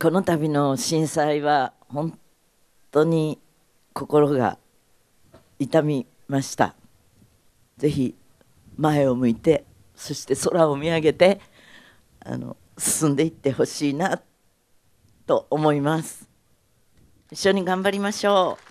この度の震災は本当に心が痛みましたぜひ前を向いてそして空を見上げてあの進んでいってほしいなと思います一緒に頑張りましょう